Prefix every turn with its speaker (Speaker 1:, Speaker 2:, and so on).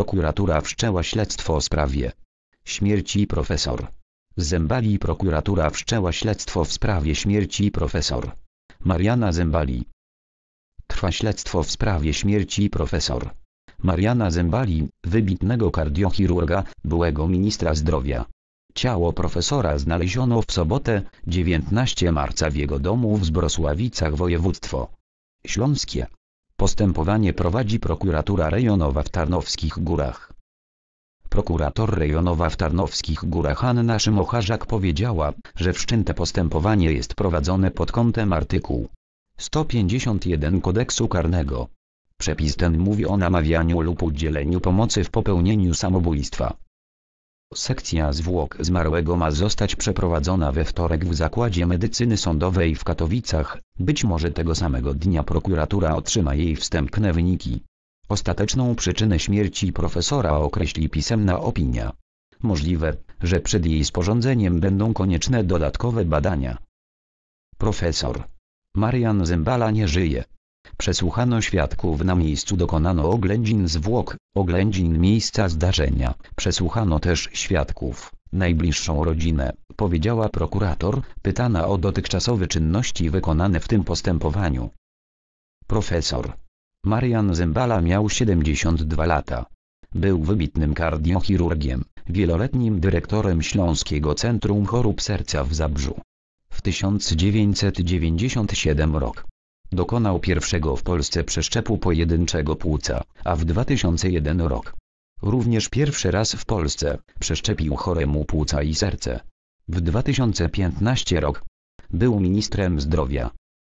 Speaker 1: Prokuratura wszczęła śledztwo w sprawie śmierci profesor. Zembali prokuratura wszczęła śledztwo w sprawie śmierci profesor. Mariana Zembali. Trwa śledztwo w sprawie śmierci profesor. Mariana Zembali, wybitnego kardiochirurga, byłego ministra zdrowia. Ciało profesora znaleziono w sobotę, 19 marca w jego domu w Zbrosławicach województwo śląskie. Postępowanie prowadzi prokuratura rejonowa w Tarnowskich Górach. Prokurator rejonowa w Tarnowskich Górach Anna Szymocharzak powiedziała, że wszczęte postępowanie jest prowadzone pod kątem artykułu 151 kodeksu karnego. Przepis ten mówi o namawianiu lub udzieleniu pomocy w popełnieniu samobójstwa. Sekcja zwłok zmarłego ma zostać przeprowadzona we wtorek w Zakładzie Medycyny Sądowej w Katowicach, być może tego samego dnia prokuratura otrzyma jej wstępne wyniki. Ostateczną przyczynę śmierci profesora określi pisemna opinia. Możliwe, że przed jej sporządzeniem będą konieczne dodatkowe badania. Profesor Marian Zembala nie żyje. Przesłuchano świadków na miejscu dokonano oględzin zwłok, oględzin miejsca zdarzenia. Przesłuchano też świadków, najbliższą rodzinę, powiedziała prokurator, pytana o dotychczasowe czynności wykonane w tym postępowaniu. Profesor Marian Zembala miał 72 lata. Był wybitnym kardiochirurgiem, wieloletnim dyrektorem Śląskiego Centrum Chorób Serca w Zabrzu. W 1997 rok Dokonał pierwszego w Polsce przeszczepu pojedynczego płuca, a w 2001 rok. Również pierwszy raz w Polsce przeszczepił choremu płuca i serce. W 2015 rok był ministrem zdrowia.